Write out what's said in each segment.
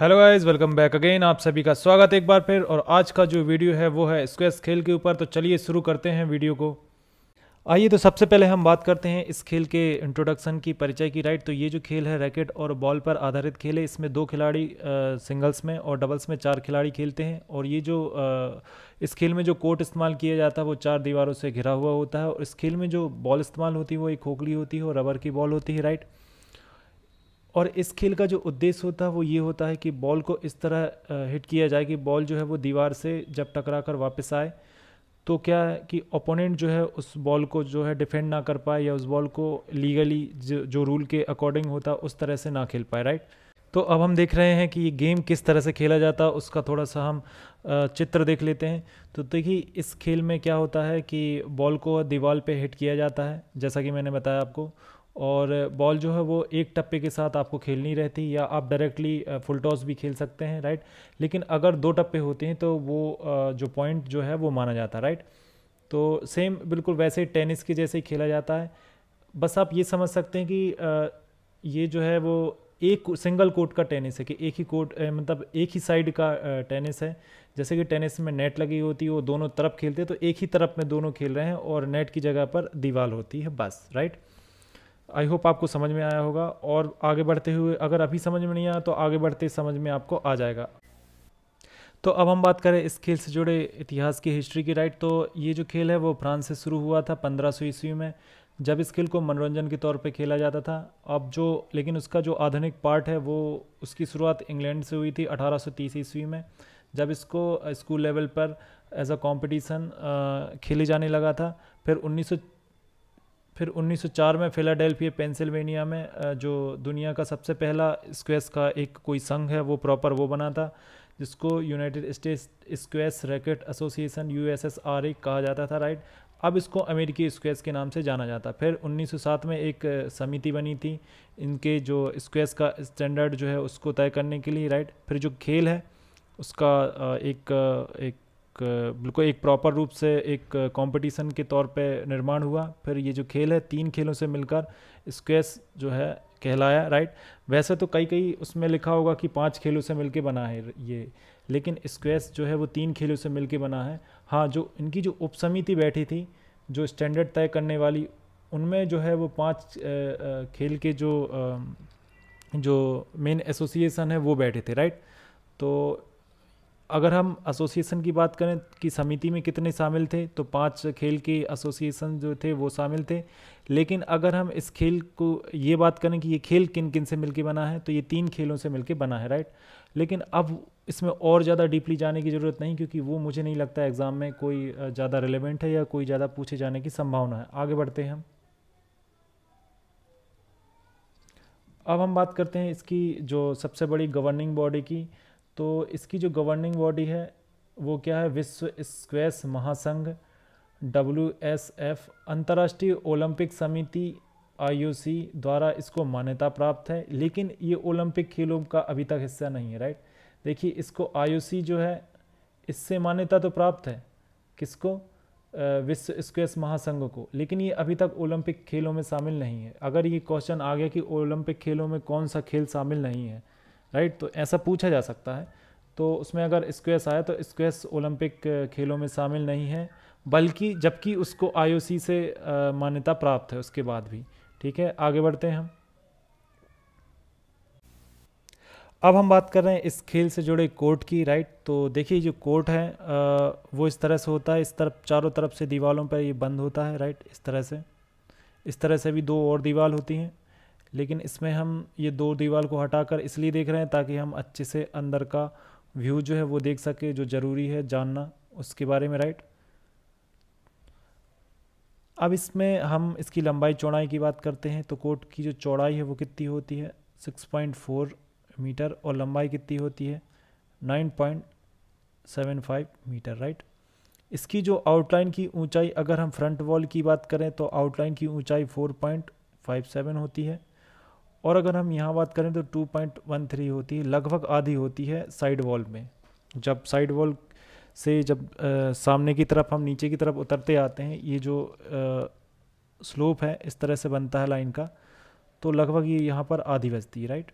hello guys welcome back again आप सभी का स्वागत एक बार फिर और आज का जो वीडियो है वो है स्क्वेस खेल के ऊपर तो चलिए शुरू करते हैं वीडियो को आइए तो सबसे पहले हम बात करते हैं इस खेल के इंट्रोडक्शन की परिचय की राइट तो ये जो खेल है रैकेट और बॉल पर आधारित खेल है इसमें दो खिलाड़ी सिंगल्स में और डबल्स में चार खिलाड़ी खेलते हैं और ये जो आ, इस खेल में जो कोर्ट इस्तेमाल किया जाता है वो चार दीवारों से घिरा हुआ होता है और इस खेल में जो बॉल इस्तेमाल होती है वो एक खोखली होती है और रबर की बॉल होती है राइट और इस खेल का जो उद्देश्य होता है वो ये होता है कि बॉल को इस तरह हिट किया जाए कि बॉल जो है वो दीवार से जब टकरा कर वापस आए तो क्या है कि ओपोनेंट जो है उस बॉल को जो है डिफेंड ना कर पाए या उस बॉल को लीगली जो, जो रूल के अकॉर्डिंग होता है उस तरह से ना खेल पाए राइट तो अब हम देख रहे हैं कि ये गेम किस तरह से खेला जाता है उसका थोड़ा सा हम चित्र देख लेते हैं तो देखिए इस खेल में क्या होता है कि बॉल को दीवार पे हिट किया जाता है जैसा कि मैंने बताया आपको और बॉल जो है वो एक टप्पे के साथ आपको खेलनी रहती या आप डायरेक्टली फुल टॉस भी खेल सकते हैं राइट लेकिन अगर दो टप्पे होते हैं तो वो जो पॉइंट जो है वो माना जाता है राइट तो सेम बिल्कुल वैसे ही टेनिस के जैसे ही खेला जाता है बस आप ये समझ सकते हैं कि ये जो है वो एक सिंगल कोर्ट का टेनिस है कि एक ही कोर्ट मतलब एक ही साइड का टेनिस है जैसे कि टेनिस में नेट लगी होती है वो दोनों तरफ खेलते हैं तो एक ही तरफ में दोनों खेल रहे हैं और नेट की जगह पर दीवार होती है बस राइट आई होप आपको समझ में आया होगा और आगे बढ़ते हुए अगर अभी समझ में नहीं आया तो आगे बढ़ते समझ में आपको आ जाएगा तो अब हम बात करें इस खेल से जुड़े इतिहास की हिस्ट्री की राइट तो ये जो खेल है वो फ्रांस से शुरू हुआ था पंद्रह सौ ईस्वी में जब इस खेल को मनोरंजन के तौर पे खेला जाता था अब जो लेकिन उसका जो आधुनिक पार्ट है वो उसकी शुरुआत इंग्लैंड से हुई थी 1830 ईस्वी में जब इसको स्कूल लेवल पर एज अ कॉम्पिटिशन खेले जाने लगा था फिर उन्नीस फिर 1904 में फिलाडेल्फिया पेंसिल्वेनिया में जो दुनिया का सबसे पहला स्क्वेस का एक कोई संघ है वो प्रॉपर वो बना था जिसको United States squash racket association U कहा जाता था राइट अब इसको अमेरिकी स्क्वेस के नाम से जाना जाता फिर 1907 में एक समिति बनी थी इनके जो स्क्वेस का स्टैंडर्ड जो है उसको तय करने के लिए राइट फिर जो खेल है उसका एक एक बिल्कुल एक प्रॉपर रूप से एक कंपटीशन के तौर पे निर्माण हुआ फिर ये जो खेल है तीन खेलों से मिलकर स्क्वेस जो है कहलाया राइट वैसे तो कई कई उसमें लिखा होगा कि पांच खेलों से मिलके बना है ये लेकिन स्क्वेस जो है वो तीन खेलों से मिलके बना है हाँ जो इनकी जो उपसमिति बैठी थी जो स्टैंडर्ड तय करने वाली उनमें जो है वो पांच खेल के जो जो मेन एसोसिएशन है वो बैठे थे राइट तो अगर हम एसोसिएशन की बात करें कि समिति में कितने शामिल थे तो पांच खेल के एसोसिएशन जो थे वो शामिल थे लेकिन अगर हम इस खेल को ये बात करें कि ये खेल किन किन से मिलके बना है तो ये तीन खेलों से मिलके बना है राइट लेकिन अब इसमें और ज़्यादा डीपली जाने की ज़रूरत नहीं क्योंकि वो मुझे नहीं लगता एग्ज़ाम में कोई ज़्यादा रिलेवेंट है या कोई ज़्यादा पूछे जाने की संभावना है आगे बढ़ते हैं हम अब हम बात करते हैं इसकी जो सबसे बड़ी गवर्निंग बॉडी की तो इसकी जो गवर्निंग बॉडी है वो क्या है विश्व स्क्वेस महासंघ डब्ल्यू एस एफ अंतर्राष्ट्रीय ओलंपिक समिति आईओसी द्वारा इसको मान्यता प्राप्त है लेकिन ये ओलंपिक खेलों का अभी तक हिस्सा नहीं है राइट देखिए इसको आईओसी जो है इससे मान्यता तो प्राप्त है किसको विश्व स्क्वेस महासंघ को लेकिन ये अभी तक ओलंपिक खेलों में शामिल नहीं है अगर ये क्वेश्चन आ गया कि ओलंपिक खेलों में कौन सा खेल शामिल नहीं है राइट तो ऐसा पूछा जा सकता है तो उसमें अगर स्क्वेस आया तो स्क्वेस ओलंपिक खेलों में शामिल नहीं है बल्कि जबकि उसको आईओसी से मान्यता प्राप्त है उसके बाद भी ठीक है आगे बढ़ते हैं हम अब हम बात कर रहे हैं इस खेल से जुड़े कोर्ट की राइट तो देखिए जो कोर्ट है वो इस तरह से होता है इस तरफ चारों तरफ से दीवालों पर ये बंद होता है राइट इस तरह से इस तरह से भी दो और दीवार होती हैं लेकिन इसमें हम ये दो दीवार को हटाकर इसलिए देख रहे हैं ताकि हम अच्छे से अंदर का व्यू जो है वो देख सके जो ज़रूरी है जानना उसके बारे में राइट अब इसमें हम इसकी लंबाई चौड़ाई की बात करते हैं तो कोट की जो चौड़ाई है वो कितनी होती है 6.4 मीटर और लंबाई कितनी होती है 9.75 मीटर राइट इसकी जो आउटलाइन की ऊंचाई अगर हम फ्रंट वॉल की बात करें तो आउटलाइन की ऊंचाई 4.57 होती है और अगर हम यहाँ बात करें तो 2.13 होती है लगभग आधी होती है साइड वॉल में जब साइड वॉल से जब आ, सामने की तरफ हम नीचे की तरफ उतरते आते हैं ये जो आ, स्लोप है इस तरह से बनता है लाइन का तो लगभग ये यहाँ पर आधी बजती है राइट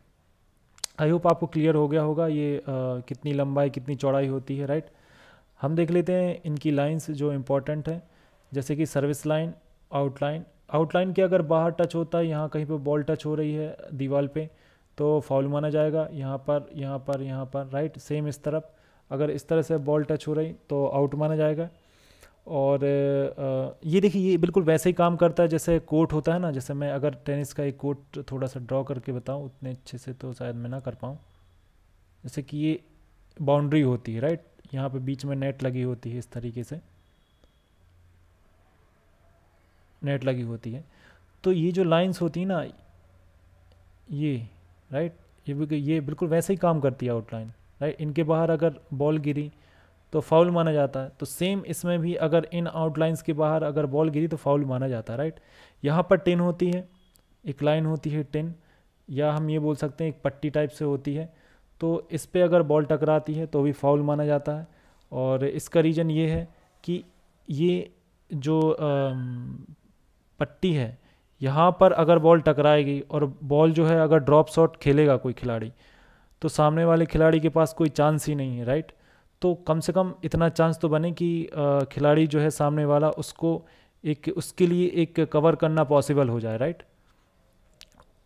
आई होप आपको क्लियर हो गया होगा ये आ, कितनी लंबाई कितनी चौड़ाई होती है राइट हम देख लेते हैं इनकी लाइंस जो इम्पोर्टेंट हैं जैसे कि सर्विस लाइन आउटलाइन आउटलाइन के अगर बाहर टच होता है यहाँ कहीं पे बॉल टच हो रही है दीवार पे तो फाउल माना जाएगा यहाँ पर यहाँ पर यहाँ पर राइट सेम इस तरफ अगर इस तरह से बॉल टच हो रही तो आउट माना जाएगा और ये देखिए ये बिल्कुल वैसे ही काम करता है जैसे कोर्ट होता है ना जैसे मैं अगर टेनिस का एक कोर्ट थोड़ा सा ड्रॉ करके बताऊँ उतने अच्छे से तो शायद मैं ना कर पाऊँ जैसे कि ये बाउंड्री होती है राइट यहाँ पे बीच में नेट लगी होती है इस तरीके से नेट लगी होती है तो ये जो लाइंस होती है ना ये राइट ये बिल्कुल ये बिल्कुल वैसे ही काम करती है आउटलाइन राइट इनके बाहर अगर बॉल गिरी तो फाउल माना जाता है तो सेम इसमें भी अगर इन आउटलाइंस के बाहर अगर बॉल गिरी तो फाउल माना जाता है राइट यहाँ पर टेन होती है एक लाइन होती है टेन या हम ये बोल सकते हैं एक पट्टी टाइप से होती है तो इस पर अगर बॉल टकराती है तो भी फाउल माना जाता है और इसका रीज़न ये है कि ये जो पट्टी है यहाँ पर अगर बॉल टकराएगी और बॉल जो है अगर ड्रॉप शॉट खेलेगा कोई खिलाड़ी तो सामने वाले खिलाड़ी के पास कोई चांस ही नहीं है राइट तो कम से कम इतना चांस तो बने कि खिलाड़ी जो है सामने वाला उसको एक उसके लिए एक कवर करना पॉसिबल हो जाए राइट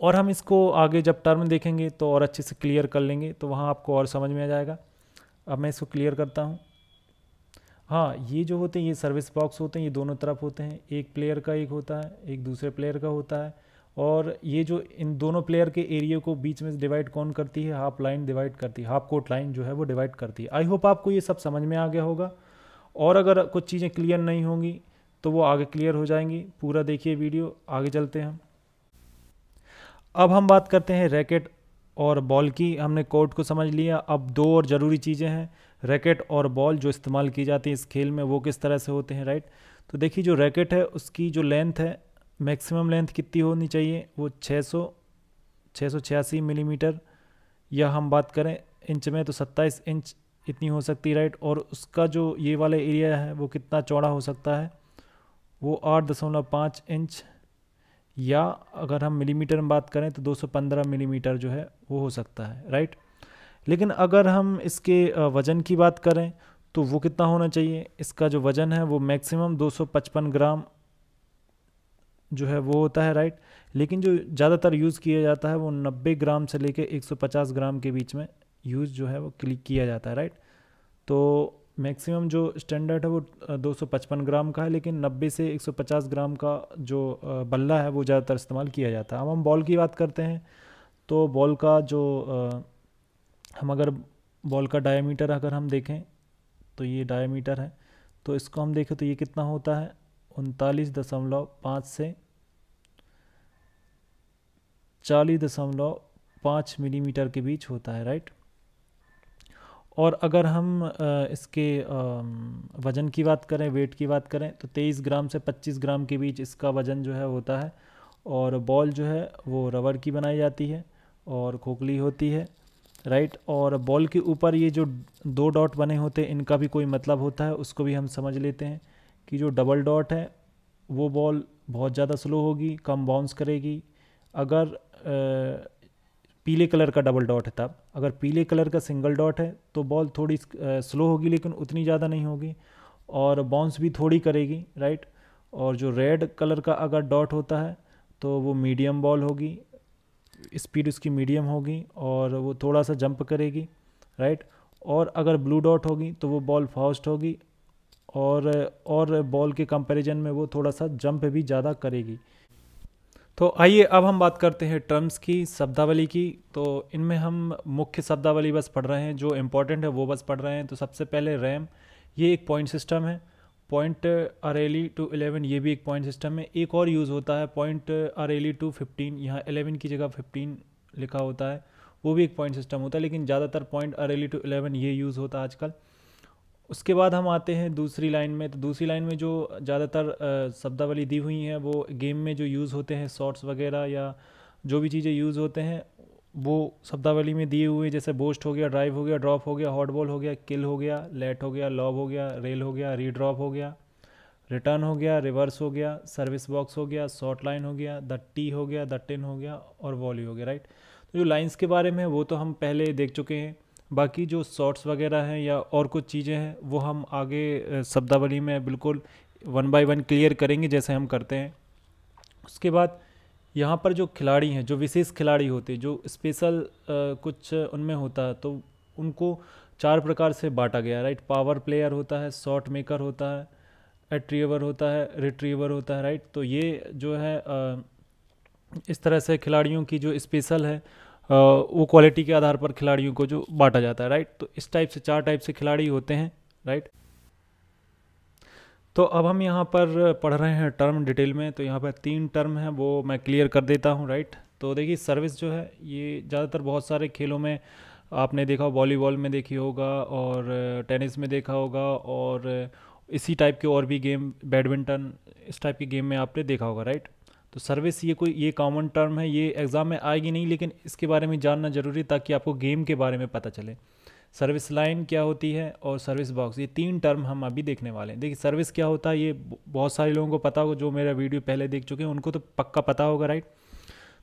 और हम इसको आगे जब टर्म देखेंगे तो और अच्छे से क्लियर कर लेंगे तो वहाँ आपको और समझ में आ जाएगा अब मैं इसको क्लियर करता हूँ हाँ ये जो होते हैं ये सर्विस बॉक्स होते हैं ये दोनों तरफ होते हैं एक प्लेयर का एक होता है एक दूसरे प्लेयर का होता है और ये जो इन दोनों प्लेयर के एरिया को बीच में डिवाइड कौन करती है हाफ लाइन डिवाइड करती है हाफ कोर्ट लाइन जो है वो डिवाइड करती है आई होप आपको ये सब समझ में आ गया होगा और अगर कुछ चीज़ें क्लियर नहीं होंगी तो वो आगे क्लियर हो जाएंगी पूरा देखिए वीडियो आगे चलते हैं अब हम बात करते हैं रैकेट और बॉल की हमने कोर्ट को समझ लिया अब दो और ज़रूरी चीज़ें हैं रैकेट और बॉल जो इस्तेमाल की जाती है इस खेल में वो किस तरह से होते हैं राइट तो देखिए जो रैकेट है उसकी जो लेंथ है मैक्सिमम लेंथ कितनी होनी चाहिए वो 600 686 मिलीमीटर या हम बात करें इंच में तो 27 इंच इतनी हो सकती है राइट और उसका जो ये वाला एरिया है वो कितना चौड़ा हो सकता है वो आठ इंच या अगर हम मिलीमीटर में बात करें तो 215 मिलीमीटर जो है वो हो सकता है राइट लेकिन अगर हम इसके वज़न की बात करें तो वो कितना होना चाहिए इसका जो वज़न है वो मैक्सिमम 255 ग्राम जो है वो होता है राइट लेकिन जो ज़्यादातर यूज़ किया जाता है वो 90 ग्राम से लेके 150 ग्राम के बीच में यूज़ जो है वो क्लिक किया जाता है राइट तो मैक्सिमम जो स्टैंडर्ड है वो 255 ग्राम का है लेकिन 90 से 150 ग्राम का जो बल्ला है वो ज़्यादातर इस्तेमाल किया जाता है अब हम बॉल की बात करते हैं तो बॉल का जो हम अगर बॉल का डायमीटर अगर हम देखें तो ये डायमीटर है तो इसको हम देखें तो ये कितना होता है उनतालीस दशमलव पाँच से चालीस दशमलव पाँच मिलीमीटर के बीच होता है राइट और अगर हम इसके वज़न की बात करें वेट की बात करें तो 23 ग्राम से 25 ग्राम के बीच इसका वज़न जो है होता है और बॉल जो है वो रबर की बनाई जाती है और खोखली होती है राइट और बॉल के ऊपर ये जो दो डॉट बने होते हैं इनका भी कोई मतलब होता है उसको भी हम समझ लेते हैं कि जो डबल डॉट है वो बॉल बहुत ज़्यादा स्लो होगी कम बाउंस करेगी अगर पीले कलर का डबल डॉट है तब अगर पीले कलर का सिंगल डॉट है तो बॉल थोड़ी स्लो होगी लेकिन उतनी ज़्यादा नहीं होगी और बाउंस भी थोड़ी करेगी राइट और जो रेड कलर का अगर डॉट होता है तो वो मीडियम बॉल होगी स्पीड उसकी मीडियम होगी और वो थोड़ा सा जंप करेगी राइट और अगर ब्लू डॉट होगी तो वो बॉल फास्ट होगी और और बॉल के कंपैरिजन में वो थोड़ा सा जंप भी ज़्यादा करेगी तो आइए अब हम बात करते हैं टर्म्स की शब्दावली की तो इनमें हम मुख्य शब्दावली बस पढ़ रहे हैं जो इम्पोर्टेंट है वो बस पढ़ रहे हैं तो सबसे पहले रैम ये एक पॉइंट सिस्टम है पॉइंट अरेली टू एलेवन ये भी एक पॉइंट सिस्टम है एक और यूज़ होता है पॉइंट अरेली टू फिफ्टीन यहाँ एलेवन की जगह फिफ्टीन लिखा होता है वो भी एक पॉइंट सिस्टम होता है लेकिन ज़्यादातर पॉइंट अरेली टू एलेवन ये यूज़ होता है आजकल उसके बाद हम आते हैं दूसरी लाइन में तो दूसरी लाइन में जो ज़्यादातर शब्दावली दी हुई हैं वो गेम में जो यूज़ होते हैं शॉर्ट्स वगैरह या जो भी चीज़ें यूज़ होते हैं वो शब्दावली में दिए हुए जैसे बोस्ट हो गया ड्राइव हो गया ड्रॉप हो गया हॉट बॉल हो गया किल हो गया लेट हो गया लॉब हो गया रेल हो गया रीड्रॉप हो गया रिटर्न हो गया रिवर्स हो गया सर्विस बॉक्स हो गया शॉर्ट लाइन हो गया द टी हो गया द टेन हो गया और वॉली हो गया राइट तो जो लाइन्स के बारे में वो तो हम पहले देख चुके हैं बाकी जो शॉर्ट्स वगैरह हैं या और कुछ चीज़ें हैं वो हम आगे शब्दावली में बिल्कुल वन बाय वन क्लियर करेंगे जैसे हम करते हैं उसके बाद यहाँ पर जो खिलाड़ी हैं जो विशेष खिलाड़ी होते जो स्पेशल कुछ उनमें होता तो उनको चार प्रकार से बांटा गया राइट पावर प्लेयर होता है शॉट मेकर होता है एट्रीवर होता है रिट्रीवर होता है राइट तो ये जो है इस तरह से खिलाड़ियों की जो स्पेशल है वो क्वालिटी के आधार पर खिलाड़ियों को जो बांटा जाता है राइट तो इस टाइप से चार टाइप से खिलाड़ी होते हैं राइट तो अब हम यहाँ पर पढ़ रहे हैं टर्म डिटेल में तो यहाँ पर तीन टर्म हैं वो मैं क्लियर कर देता हूँ राइट तो देखिए सर्विस जो है ये ज़्यादातर बहुत सारे खेलों में आपने देखा वॉलीबॉल में देखी होगा और टेनिस में देखा होगा और इसी टाइप के और भी गेम बैडमिंटन इस टाइप के गेम में आपने देखा होगा राइट तो सर्विस ये कोई ये कॉमन टर्म है ये एग्ज़ाम में आएगी नहीं लेकिन इसके बारे में जानना ज़रूरी ताकि आपको गेम के बारे में पता चले सर्विस लाइन क्या होती है और सर्विस बॉक्स ये तीन टर्म हम अभी देखने वाले हैं देखिए सर्विस क्या होता है ये बहुत सारे लोगों को पता होगा जो मेरा वीडियो पहले देख चुके हैं उनको तो पक्का पता होगा राइट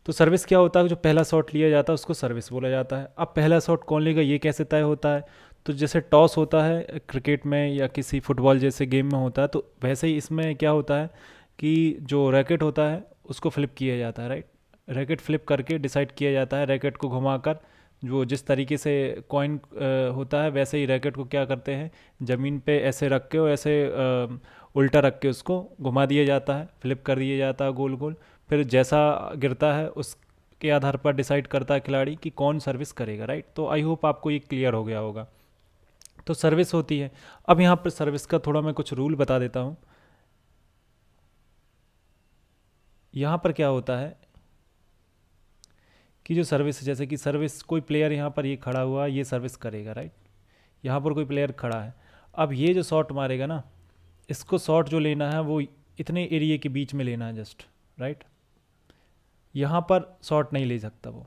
तो सर्विस क्या होता है जो पहला शॉट लिया जाता है उसको सर्विस बोला जाता है अब पहला शॉट कौन लेगा ये कैसे तय होता है तो जैसे टॉस होता है क्रिकेट में या किसी फुटबॉल जैसे गेम में होता है तो वैसे ही इसमें क्या होता है कि जो रैकेट होता है उसको फ्लिप किया जाता है राइट रैकेट फ्लिप करके डिसाइड किया जाता है रैकेट को घुमाकर जो जिस तरीके से कॉइन होता है वैसे ही रैकेट को क्या करते हैं ज़मीन पे ऐसे रख के और ऐसे उल्टा रख के उसको घुमा दिया जाता है फ्लिप कर दिया जाता है गोल गोल फिर जैसा गिरता है उसके आधार पर डिसाइड करता है खिलाड़ी कि कौन सर्विस करेगा राइट तो आई होप आपको ये क्लियर हो गया होगा तो सर्विस होती है अब यहाँ पर सर्विस का थोड़ा मैं कुछ रूल बता देता हूँ यहाँ पर क्या होता है कि जो सर्विस जैसे कि सर्विस कोई प्लेयर यहाँ पर ये खड़ा हुआ ये सर्विस करेगा राइट यहाँ पर कोई प्लेयर खड़ा है अब ये जो शॉट मारेगा ना इसको शॉट जो लेना है वो इतने एरिए के बीच में लेना है जस्ट राइट यहाँ पर शॉट नहीं ले सकता वो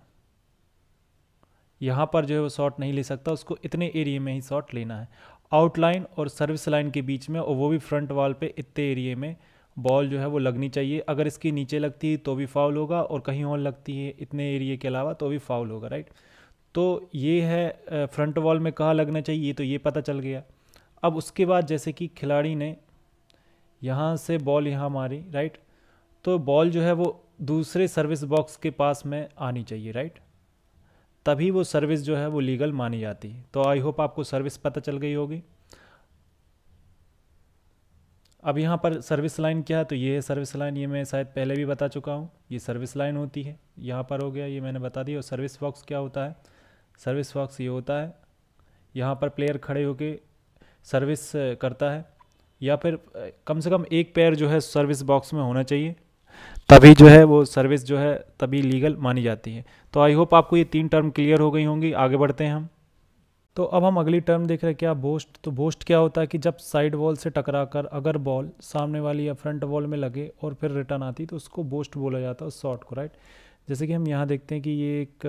यहाँ पर जो है वो शॉट नहीं ले सकता उसको इतने एरिए में ही शॉट लेना है आउटलाइन और सर्विस लाइन के बीच में और वो भी फ्रंट वॉल पे इतने एरिए में बॉल जो है वो लगनी चाहिए अगर इसके नीचे लगती है तो भी फाउल होगा और कहीं और लगती है इतने एरिए के अलावा तो भी फाउल होगा राइट तो ये है फ्रंट वॉल में कहाँ लगना चाहिए तो ये पता चल गया अब उसके बाद जैसे कि खिलाड़ी ने यहाँ से बॉल यहाँ मारी राइट तो बॉल जो है वो दूसरे सर्विस बॉक्स के पास में आनी चाहिए राइट तभी वो सर्विस जो है वो लीगल मानी जाती है तो आई होप आपको सर्विस पता चल गई होगी अब यहाँ पर सर्विस लाइन क्या है तो ये है सर्विस लाइन ये मैं शायद पहले भी बता चुका हूँ ये सर्विस लाइन होती है यहाँ पर हो गया ये मैंने बता दिया और सर्विस बॉक्स क्या होता है सर्विस बॉक्स ये होता है यहाँ पर प्लेयर खड़े होके सर्विस करता है या फिर कम से कम एक पैर जो है सर्विस बॉक्स में होना चाहिए तभी जो है वो सर्विस जो है तभी लीगल मानी जाती है तो आई होप आपको ये तीन टर्म क्लियर हो गई होंगी आगे बढ़ते हैं हम तो अब हम अगली टर्म देख रहे हैं क्या बोस्ट तो बोस्ट क्या होता है कि जब साइड वॉल से टकरा कर अगर बॉल सामने वाली या फ्रंट वॉल में लगे और फिर रिटर्न आती तो उसको बोस्ट बोला जाता है उस शॉट को राइट जैसे कि हम यहाँ देखते हैं कि ये एक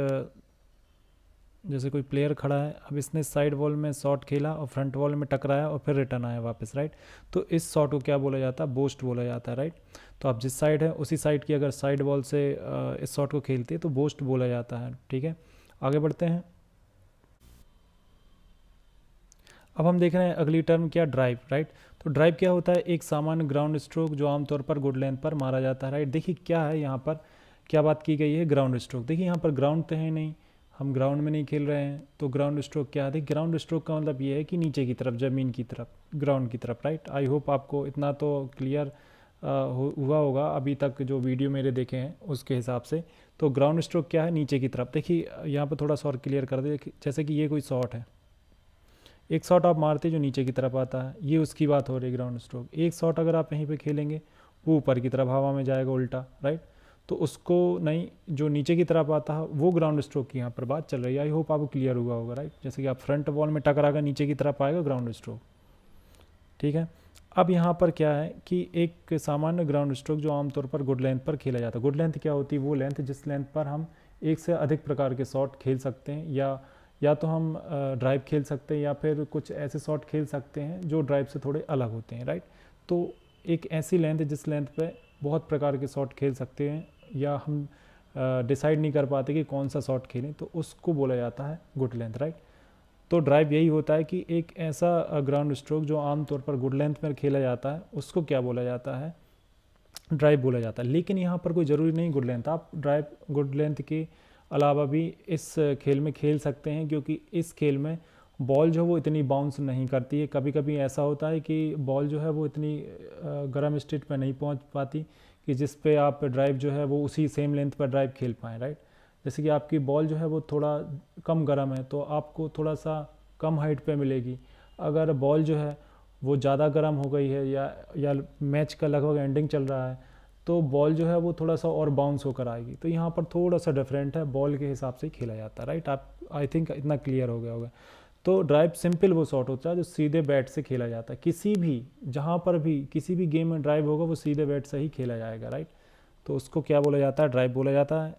जैसे कोई प्लेयर खड़ा है अब इसने साइड वॉल में शॉट खेला और फ्रंट वॉल में टकराया और फिर रिटर्न आया वापस राइट तो इस शॉट को क्या बोला जाता है बोस्ट बोला जाता है राइट तो आप जिस साइड है उसी साइड की अगर साइड वॉल से इस शॉट को खेलते हैं तो बोस्ट बोला जाता है ठीक है आगे बढ़ते हैं अब हम देख रहे हैं अगली टर्म क्या ड्राइव राइट तो ड्राइव क्या होता है एक सामान्य ग्राउंड स्ट्रोक जो आमतौर पर गुड लेंथ पर मारा जाता है राइट देखिए क्या है यहाँ पर क्या बात की गई है ग्राउंड स्ट्रोक देखिए यहाँ पर ग्राउंड तो है नहीं हम ग्राउंड में नहीं खेल रहे हैं तो ग्राउंड स्ट्रोक क्या है ग्राउंड स्ट्रोक का मतलब ये है कि नीचे की तरफ ज़मीन की तरफ ग्राउंड की तरफ राइट आई होप आपको इतना तो क्लियर हुआ होगा अभी तक जो वीडियो मेरे देखे हैं उसके हिसाब से तो ग्राउंड स्ट्रोक क्या है नीचे की तरफ देखिए यहाँ पर थोड़ा सा और क्लियर कर दे जैसे कि ये कोई शॉट है एक शॉट आप मारते जो नीचे की तरफ आता है ये उसकी बात हो रही ग्राउंड स्ट्रोक एक शॉट अगर आप यहीं पे खेलेंगे वो ऊपर की तरफ हवा में जाएगा उल्टा राइट तो उसको नहीं जो नीचे की तरफ आता है वो ग्राउंड स्ट्रोक की यहाँ पर बात चल रही है आई होप आपको क्लियर हुआ होगा राइट जैसे कि आप फ्रंट वॉल में टकराकर नीचे की तरफ आएगा ग्राउंड स्ट्रोक ठीक है अब यहाँ पर क्या है कि एक सामान्य ग्राउंड स्ट्रोक जो आमतौर पर गुड लेंथ पर खेला जाता है गुड लेंथ क्या होती है वो लेंथ जिस लेंथ पर हम एक से अधिक प्रकार के शॉट खेल सकते हैं या या तो हम ड्राइव खेल सकते हैं या फिर कुछ ऐसे शॉट खेल सकते हैं जो ड्राइव से थोड़े अलग होते हैं राइट तो एक ऐसी लेंथ है जिस लेंथ पे बहुत प्रकार के शॉट खेल सकते हैं या हम डिसाइड नहीं कर पाते कि कौन सा शॉट खेलें तो उसको बोला जाता है गुड लेंथ राइट तो ड्राइव यही होता है कि एक ऐसा ग्राउंड स्ट्रोक जो आमतौर पर गुड लेंथ में खेला जाता है उसको क्या बोला जाता है ड्राइव बोला जाता है लेकिन यहाँ पर कोई ज़रूरी नहीं गुड लेंथ आप ड्राइव गुड लेंथ के अलावा भी इस खेल में खेल सकते हैं क्योंकि इस खेल में बॉल जो है वो इतनी बाउंस नहीं करती है कभी कभी ऐसा होता है कि बॉल जो है वो इतनी गर्म स्टेट पर नहीं पहुंच पाती कि जिस पे आप ड्राइव जो है वो उसी सेम लेंथ पर ड्राइव खेल पाएँ राइट जैसे कि आपकी बॉल जो है वो थोड़ा कम गर्म है तो आपको थोड़ा सा कम हाइट पे मिलेगी अगर बॉल जो है वो ज़्यादा गर्म हो गई है या या मैच का लगभग एंडिंग चल रहा है तो बॉल जो है वो थोड़ा सा और बाउंस होकर आएगी तो यहाँ पर थोड़ा सा डिफरेंट है बॉल के हिसाब से खेला जाता है राइट आप आई थिंक इतना क्लियर हो गया होगा तो ड्राइव सिंपल वो शॉट होता है जो सीधे बैट से खेला जाता है किसी भी जहाँ पर भी किसी भी गेम में ड्राइव होगा वो सीधे बैट से ही खेला जाएगा राइट तो उसको क्या बोला जाता है ड्राइव बोला जाता है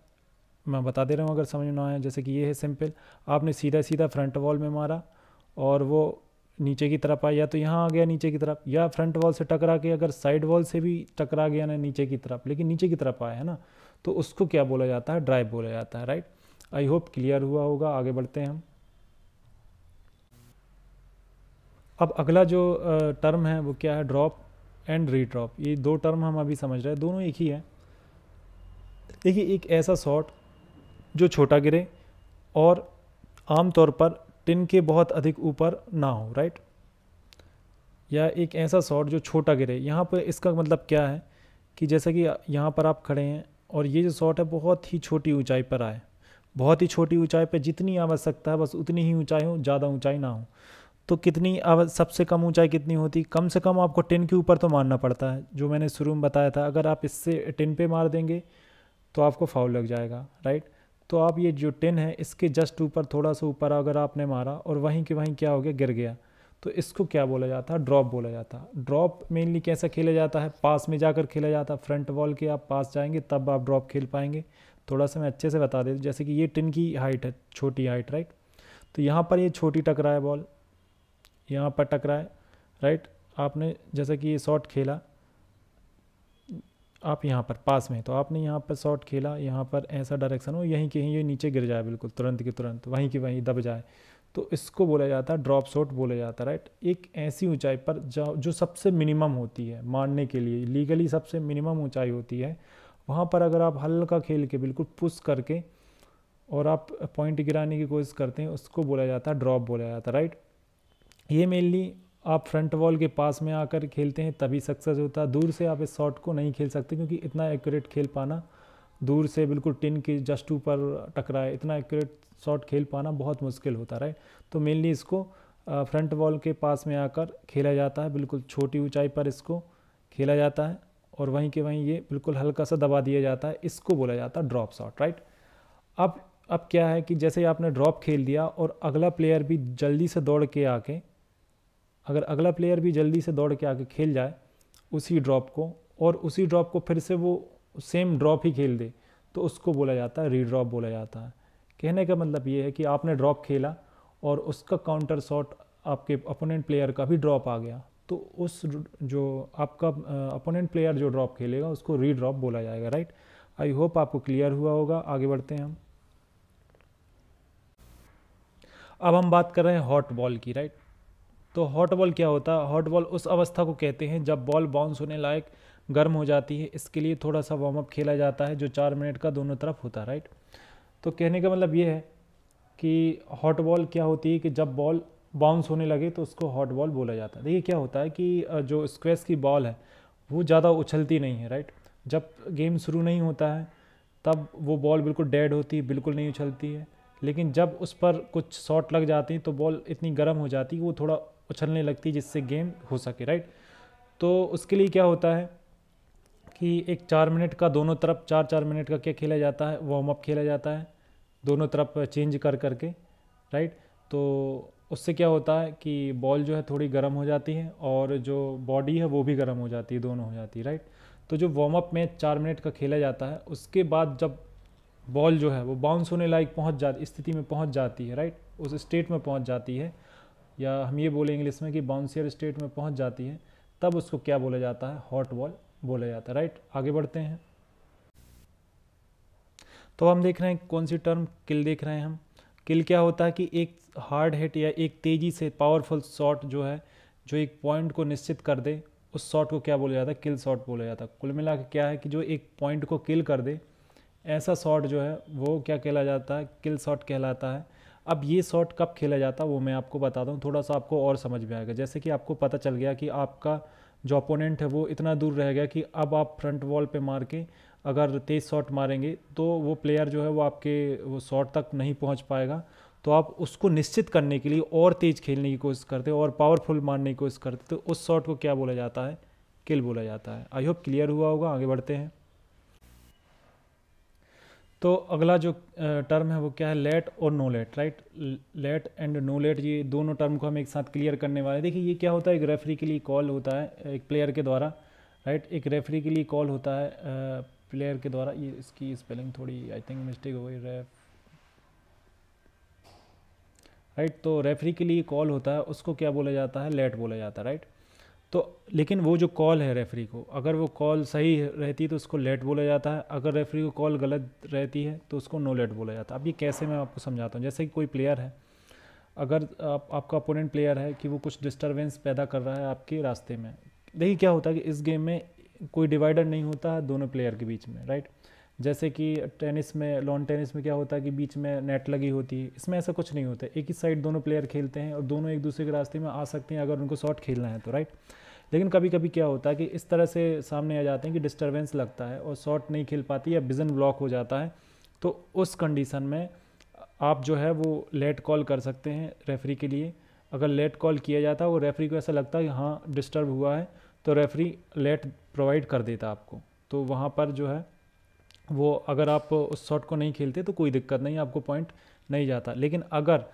मैं बता दे रहा हूँ अगर समझ ना आए जैसे कि ये है सिंपल आपने सीधा सीधा फ्रंट वॉल में मारा और वो नीचे की तरफ आया तो यहाँ आ गया नीचे की तरफ या फ्रंट वॉल से टकरा के अगर साइड वॉल से भी टकरा गया ना नीचे की तरफ लेकिन नीचे की तरफ आया है ना तो उसको क्या बोला जाता है ड्राइव बोला जाता है राइट आई होप क्लियर हुआ होगा आगे बढ़ते हैं हम अब अगला जो टर्म है वो क्या है ड्रॉप एंड रीड्रॉप ये दो टर्म हम अभी समझ रहे हैं दोनों एक ही है देखिए एक ऐसा शॉट जो छोटा गिरे और आमतौर पर टिन के बहुत अधिक ऊपर ना हो राइट या एक ऐसा शॉट जो छोटा गिरे यहाँ पर इसका मतलब क्या है कि जैसा कि यहाँ पर आप खड़े हैं और ये जो शॉट है बहुत ही छोटी ऊंचाई पर आए बहुत ही छोटी ऊंचाई पर जितनी आवश्यकता है बस उतनी ही ऊंचाई हो ज़्यादा ऊंचाई ना हो तो कितनी सबसे कम ऊंचाई कितनी होती कम से कम आपको टेन के ऊपर तो मारना पड़ता है जो मैंने शुरू में बताया था अगर आप इससे टेन पे मार देंगे तो आपको फाउल लग जाएगा राइट तो आप ये जो टिन है इसके जस्ट ऊपर थोड़ा सा ऊपर अगर आपने मारा और वहीं के वहीं क्या हो गया गिर गया तो इसको क्या बोला जाता है ड्रॉप बोला जाता है ड्रॉप मेनली कैसा खेला जाता है पास में जाकर खेला जाता है फ्रंट वॉल के आप पास जाएंगे तब आप ड्रॉप खेल पाएंगे थोड़ा सा मैं अच्छे से बता देता जैसे कि ये टिन की हाइट है छोटी हाइट राइट तो यहाँ पर ये छोटी टकरा है बॉल यहाँ पर टकरा है राइट आपने जैसे कि ये शॉट खेला आप यहाँ पर पास में तो आपने यहाँ पर शॉट खेला यहाँ पर ऐसा डायरेक्शन हो यहीं के यहीं ये नीचे गिर जाए बिल्कुल तुरंत के तुरंत वहीं के वहीं दब जाए तो इसको बोला जाता है ड्रॉप शॉट बोला जाता है राइट एक ऐसी ऊंचाई पर जो सबसे मिनिमम होती है मारने के लिए लीगली सबसे मिनिमम ऊंचाई होती है वहाँ पर अगर आप हल्का खेल के बिल्कुल पुश करके और आप पॉइंट गिराने की कोशिश करते हैं उसको बोला जाता है ड्रॉप बोला जाता है राइट ये मेनली आप फ्रंट वॉल के पास में आकर खेलते हैं तभी सक्सेस होता है दूर से आप इस शॉट को नहीं खेल सकते क्योंकि इतना एक्यूरेट खेल पाना दूर से बिल्कुल टिन के जस्ट ऊपर टकराए इतना एक्यूरेट शॉट खेल पाना बहुत मुश्किल होता रहे तो मेनली इसको फ्रंट वॉल के पास में आकर खेला जाता है बिल्कुल छोटी ऊंचाई पर इसको खेला जाता है और वहीं के वहीं ये बिल्कुल हल्का सा दबा दिया जाता है इसको बोला जाता है ड्रॉप शॉट राइट अब अब क्या है कि जैसे आपने ड्रॉप खेल दिया और अगला प्लेयर भी जल्दी से दौड़ के आके अगर अगला प्लेयर भी जल्दी से दौड़ के आके खेल जाए उसी ड्रॉप को और उसी ड्रॉप को फिर से वो सेम ड्रॉप ही खेल दे तो उसको बोला जाता है रीड्रॉप बोला जाता है कहने का मतलब ये है कि आपने ड्रॉप खेला और उसका काउंटर शॉट आपके अपोनेंट प्लेयर का भी ड्रॉप आ गया तो उस जो आपका अपोनेंट प्लेयर जो ड्रॉप खेलेगा उसको रीड्रॉप बोला जाएगा राइट आई होप आपको क्लियर हुआ होगा आगे बढ़ते हैं हम अब हम बात कर रहे हैं हॉट बॉल की राइट तो हॉट बॉल क्या होता है हॉट बॉल उस अवस्था को कहते हैं जब बॉल बाउंस होने लायक गर्म हो जाती है इसके लिए थोड़ा सा वार्म अप खेला जाता है जो चार मिनट का दोनों तरफ होता है राइट तो कहने का मतलब ये है कि हॉट बॉल क्या होती है कि जब बॉल बाउंस होने लगे तो उसको हॉट बॉल बोला जाता है देखिए क्या होता है कि जो स्क्वेस की बॉल है वो ज़्यादा उछलती नहीं है राइट जब गेम शुरू नहीं होता है तब वो बॉल बिल्कुल डेड होती है बिल्कुल नहीं उछलती है लेकिन जब उस पर कुछ शॉट लग जाते हैं तो बॉल इतनी गर्म हो जाती है वो थोड़ा उछलने लगती जिससे गेम हो सके राइट तो उसके लिए क्या होता है कि एक चार मिनट का दोनों तरफ चार चार मिनट का क्या खेला जाता है वार्म अप खेला जाता है दोनों तरफ चेंज कर करके राइट तो उससे क्या होता है कि बॉल जो है थोड़ी गर्म हो जाती है और जो बॉडी है वो भी गर्म हो जाती है दोनों हो जाती है राइट तो जो वार्म अप में चार मिनट का खेला जाता है उसके बाद जब बॉल जो है वो बाउंस होने लायक पहुंच जाती स्थिति में पहुंच जाती है राइट उस स्टेट में पहुंच जाती है या हम ये बोले इंग्लिश में कि बाउंसियर स्टेट में पहुंच जाती है तब उसको क्या बोला जाता है हॉट बॉल बोला जाता है राइट आगे बढ़ते हैं तो हम देख रहे हैं कौन सी टर्म किल देख रहे हैं हम किल क्या होता है कि एक हार्ड हिट या एक तेज़ी से पावरफुल शॉट जो है जो एक पॉइंट को निश्चित कर दे उस शॉट को क्या बोला जाता है किल शॉट बोला जाता है कुल मिला क्या है कि जो एक पॉइंट को किल कर दे ऐसा शॉट जो है वो क्या कहला जाता है किल शॉट कहलाता है अब ये शॉट कब खेला जाता वो मैं आपको बताता हूँ थोड़ा सा आपको और समझ में आएगा जैसे कि आपको पता चल गया कि आपका जो अपोनेंट है वो इतना दूर रह गया कि अब आप फ्रंट वॉल पे मार के अगर तेज़ शॉट मारेंगे तो वो प्लेयर जो है वो आपके वो शॉट तक नहीं पहुंच पाएगा तो आप उसको निश्चित करने के लिए और तेज़ खेलने की कोशिश करते और पावरफुल मारने की कोशिश करते तो उस शॉट को क्या बोला जाता है किल बोला जाता है आई होप क्लियर हुआ होगा आगे बढ़ते हैं तो अगला जो टर्म है वो क्या है लेट और no let right let and no let ये दोनों टर्म को हम एक साथ क्लियर करने वाले हैं देखिए ये क्या होता है एक रेफरी के लिए कॉल होता है एक प्लेयर के द्वारा राइट एक रेफरी के लिए कॉल होता है प्लेयर के द्वारा ये इसकी स्पेलिंग थोड़ी आई थिंक मिस्टेक हो गई रेफ राइट तो रेफरी के लिए कॉल होता है उसको क्या बोला जाता है लेट बोला जाता है राइट तो लेकिन वो जो कॉल है रेफरी को अगर वो कॉल सही रहती है तो उसको लेट बोला जाता है अगर रेफरी को कॉल गलत रहती है तो उसको नो लेट बोला जाता है अब ये कैसे मैं आपको समझाता हूँ जैसे कि कोई प्लेयर है अगर आप, आपका अपोनेंट प्लेयर है कि वो कुछ डिस्टर्बेंस पैदा कर रहा है आपके रास्ते में देखिए क्या होता है कि इस गेम में कोई डिवाइडर नहीं होता है दोनों प्लेयर के बीच में राइट जैसे कि टेनिस में लॉन टेनिस में क्या होता है कि बीच में नेट लगी होती है इसमें ऐसा कुछ नहीं होता एक ही साइड दोनों प्लेयर खेलते हैं और दोनों एक दूसरे के रास्ते में आ सकते हैं अगर उनको शॉट खेलना है तो राइट लेकिन कभी कभी क्या होता है कि इस तरह से सामने आ जाते हैं कि डिस्टर्बेंस लगता है और शॉट नहीं खेल पाती या विजन ब्लॉक हो जाता है तो उस कंडीशन में आप जो है वो लेट कॉल कर सकते हैं रेफरी के लिए अगर लेट कॉल किया जाता है वो रेफरी को ऐसा लगता है कि हाँ डिस्टर्ब हुआ है तो रेफरी लेट प्रोवाइड कर देता आपको तो वहाँ पर जो है वो अगर आप उस शॉट को नहीं खेलते तो कोई दिक्कत नहीं आपको पॉइंट नहीं जाता लेकिन अगर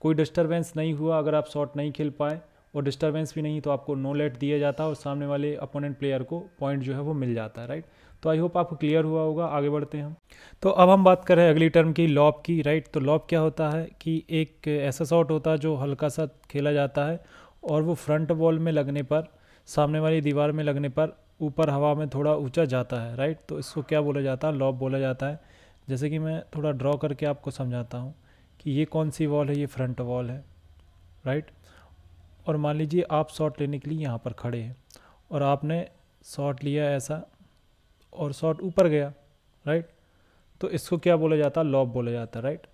कोई डिस्टर्बेंस नहीं हुआ अगर आप शॉट नहीं खेल पाए और डिस्टर्बेंस भी नहीं तो आपको नो लेट दिया जाता है और सामने वाले अपोनेंट प्लेयर को पॉइंट जो है वो मिल जाता है राइट तो आई होप आपको क्लियर हुआ होगा आगे बढ़ते हैं हम तो अब हम बात कर रहे हैं अगली टर्म की लॉब की राइट तो लॉब क्या होता है कि एक ऐसा शॉट होता है जो हल्का सा खेला जाता है और वो फ्रंट बॉल में लगने पर सामने वाली दीवार में लगने पर ऊपर हवा में थोड़ा ऊंचा जाता है राइट तो इसको क्या बोला जाता है लॉब बोला जाता है जैसे कि मैं थोड़ा ड्रॉ करके आपको समझाता हूँ कि ये कौन सी वॉल है ये फ्रंट वॉल है राइट और मान लीजिए आप शॉट लेने के लिए यहाँ पर खड़े हैं और आपने शॉट लिया ऐसा और शॉट ऊपर गया राइट तो इसको क्या बोला जाता है लॉब बोला जाता है राइट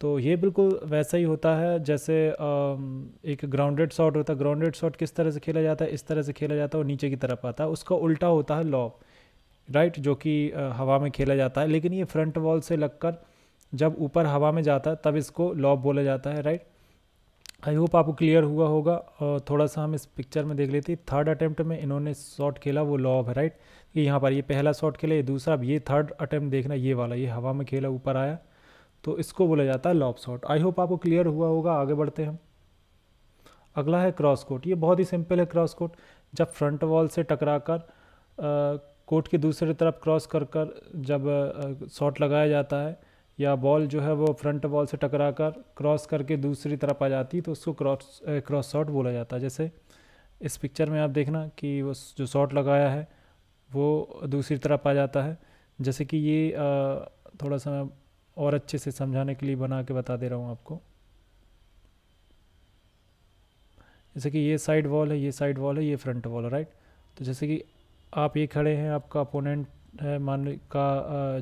तो ये बिल्कुल वैसा ही होता है जैसे एक ग्राउंडेड शॉट होता है ग्राउंडेड शॉट किस तरह से खेला जाता है इस तरह से खेला जाता है और नीचे की तरफ आता है उसका उल्टा होता है लॉब राइट जो कि हवा में खेला जाता है लेकिन ये फ्रंट वॉल से लगकर जब ऊपर हवा में जाता है तब इसको लॉब बोला जाता है राइट आई होप आपको क्लियर हुआ होगा और थोड़ा सा हम इस पिक्चर में देख लेते हैं थर्ड अटैम्प्ट में इन्होंने शॉट खेला वो लॉब है राइट ये यहाँ पर ये पहला शॉट खेला ये दूसरा अब ये थर्ड अटैम्प्ट देखना ये वाला ये हवा में खेला ऊपर आया तो इसको बोला जाता है लॉप शॉट आई होप आपको क्लियर हुआ होगा आगे बढ़ते हैं अगला है क्रॉस कोट ये बहुत ही सिंपल है क्रॉस कोट जब फ्रंट वॉल से टकरा कर कोट की दूसरी तरफ क्रॉस कर कर जब शॉट लगाया जाता है या बॉल जो है वो फ्रंट बॉल से टकरा कर क्रॉस करके दूसरी तरफ आ जाती तो उसको क्रॉस क्रॉस शॉट बोला जाता है जैसे इस पिक्चर में आप देखना कि वो जो शॉट लगाया है वो दूसरी तरफ आ जाता है जैसे कि ये थोड़ा सा मैं और अच्छे से समझाने के लिए बना के बता दे रहा हूँ आपको जैसे कि ये साइड वॉल है ये साइड वॉल है ये फ्रंट वॉल है राइट तो जैसे कि आप ये खड़े हैं आपका अपोनेंट है मान का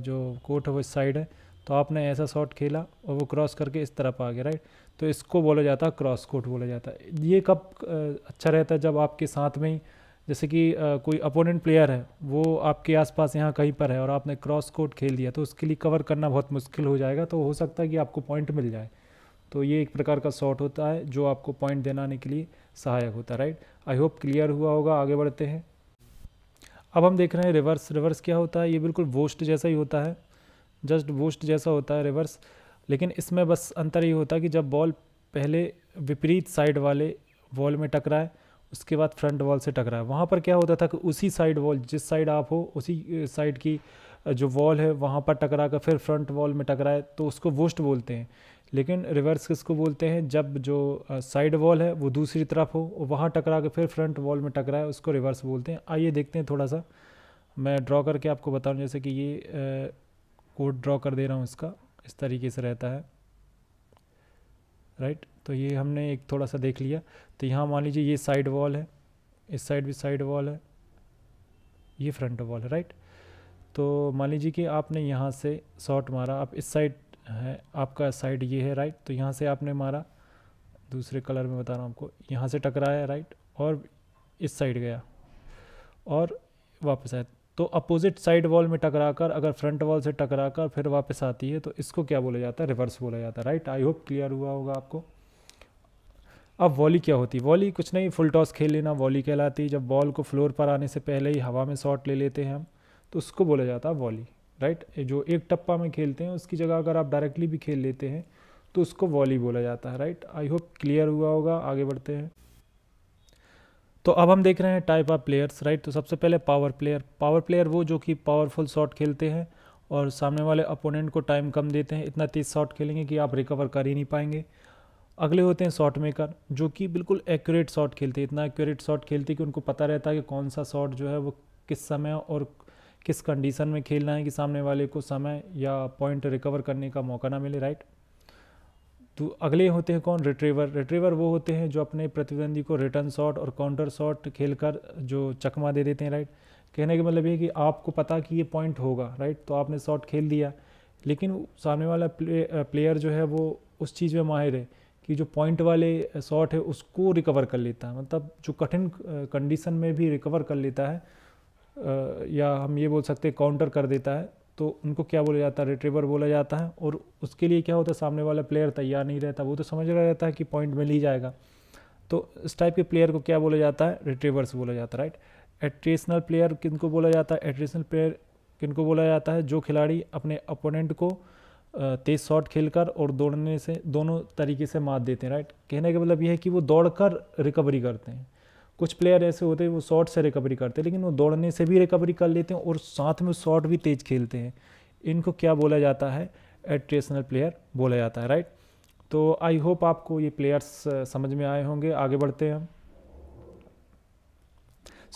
जो कोर्ट है वो इस साइड है तो आपने ऐसा शॉट खेला और वो क्रॉस करके इस तरफ आ गया राइट तो इसको बोला जाता है क्रॉस कोर्ट बोला जाता है ये कब अच्छा रहता है जब आपके साथ में ही जैसे कि आ, कोई अपोनेंट प्लेयर है वो आपके आसपास यहाँ कहीं पर है और आपने क्रॉस कोर्ट खेल दिया तो उसके लिए कवर करना बहुत मुश्किल हो जाएगा तो हो सकता है कि आपको पॉइंट मिल जाए तो ये एक प्रकार का शॉट होता है जो आपको पॉइंट देनाने के लिए सहायक होता है राइट आई होप क्लियर हुआ होगा आगे बढ़ते हैं अब हम देख रहे हैं रिवर्स रिवर्स क्या होता है ये बिल्कुल वोस्ट जैसा ही होता है जस्ट वोस्ट जैसा होता है रिवर्स लेकिन इसमें बस अंतर ये होता है कि जब बॉल पहले विपरीत साइड वाले वॉल में टकराए उसके बाद फ्रंट वॉल से टकरा है वहाँ पर क्या होता था कि उसी साइड वॉल जिस साइड आप हो उसी साइड की जो वॉल है वहाँ पर टकरा कर फिर फ्रंट वॉल में टकराए तो उसको वोस्ट बोलते हैं लेकिन रिवर्स किसको बोलते हैं जब जो साइड वॉल है वो दूसरी तरफ हो वहाँ टकरा के फिर फ्रंट वॉल में टकराए उसको रिवर्स बोलते हैं आइए देखते हैं थोड़ा सा मैं ड्रॉ करके आपको बता रहा जैसे कि ये कोड ड्रॉ कर दे रहा हूँ इसका इस तरीके से रहता है राइट तो ये हमने एक थोड़ा सा देख लिया तो यहाँ मान लीजिए ये साइड वॉल है इस साइड भी साइड वॉल है ये फ्रंट वॉल है राइट तो मान लीजिए कि आपने यहाँ से शॉट मारा आप इस साइड है आपका साइड ये है राइट तो यहाँ से आपने मारा दूसरे कलर में बता रहा हूँ आपको यहाँ से टकराया राइट और इस साइड गया और वापस आया तो अपोजिट साइड वॉल में टकरा कर अगर फ्रंट वॉल से टकरा कर फिर वापस आती है तो इसको क्या बोला जाता है रिवर्स बोला जाता है राइट आई होप क्लियर हुआ होगा आपको अब वॉली क्या होती वॉली कुछ नहीं फुल टॉस खेल लेना वॉली कहलाती जब बॉल को फ्लोर पर आने से पहले ही हवा में शॉट ले लेते हैं हम तो उसको बोला जाता है वॉली राइट जो एक टप्पा में खेलते हैं उसकी जगह अगर आप डायरेक्टली भी खेल लेते हैं तो उसको वॉली बोला जाता है राइट आई होप क्लियर हुआ होगा आगे बढ़ते हैं तो अब हम देख रहे हैं टाइप ऑफ प्लेयर्स राइट तो सबसे पहले पावर प्लेयर पावर प्लेयर वो जो कि पावरफुल शॉट खेलते हैं और सामने वाले अपोनेंट को टाइम कम देते हैं इतना तेज शॉट खेलेंगे कि आप रिकवर कर ही नहीं पाएंगे अगले होते हैं शॉट मेकर जो कि बिल्कुल एक्यूरेट शॉट खेलते हैं इतना एक्यूरेट शॉट खेलते हैं कि उनको पता रहता है कि कौन सा शॉट जो है वो किस समय और किस कंडीशन में खेलना है कि सामने वाले को समय या पॉइंट रिकवर करने का मौका ना मिले राइट तो अगले होते हैं कौन रिट्रीवर रिट्रीवर वो होते हैं जो अपने प्रतिद्वंदी को रिटर्न शॉट और काउंटर शॉट खेलकर जो चकमा दे देते हैं राइट कहने का मतलब ये कि आपको पता कि ये पॉइंट होगा राइट तो आपने शॉट खेल दिया लेकिन सामने वाला प्ले, प्लेयर जो है वो उस चीज़ में माहिर है कि जो पॉइंट वाले शॉट है उसको रिकवर कर लेता है मतलब जो कठिन कंडीशन में भी रिकवर कर लेता है या हम ये बोल सकते हैं काउंटर कर देता है तो उनको क्या बोला जाता है रिट्रीवर बोला जाता है और उसके लिए क्या होता है सामने वाला प्लेयर तैयार नहीं रहता वो तो समझ रहा रहता है कि पॉइंट मिल ही जाएगा तो इस टाइप के प्लेयर को क्या बोला जाता है रिट्रीवर्स बोला जाता है राइट एट्रेशनल प्लेयर किनको बोला जाता है एट्रेशनल प्लेयर किनको बोला जाता है जो खिलाड़ी अपने अपोनेंट को तेज़ शॉट खेलकर और दौड़ने से दोनों तरीके से मात देते हैं राइट कहने का मतलब ये है कि वो दौड़कर रिकवरी करते हैं कुछ प्लेयर ऐसे होते हैं वो शॉट से रिकवरी करते हैं लेकिन वो दौड़ने से भी रिकवरी कर लेते हैं और साथ में शॉट भी तेज़ खेलते हैं इनको क्या बोला जाता है एट्रेशनल प्लेयर बोला जाता है राइट तो आई होप आपको ये प्लेयर्स समझ में आए होंगे आगे बढ़ते हैं हम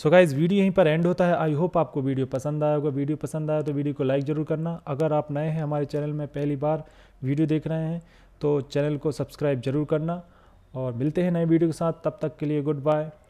सो so गाइज़ वीडियो यहीं पर एंड होता है आई होप आपको वीडियो पसंद आया होगा वीडियो पसंद आया तो वीडियो को लाइक ज़रूर करना अगर आप नए हैं हमारे चैनल में पहली बार वीडियो देख रहे हैं तो चैनल को सब्सक्राइब ज़रूर करना और मिलते हैं नए वीडियो के साथ तब तक के लिए गुड बाय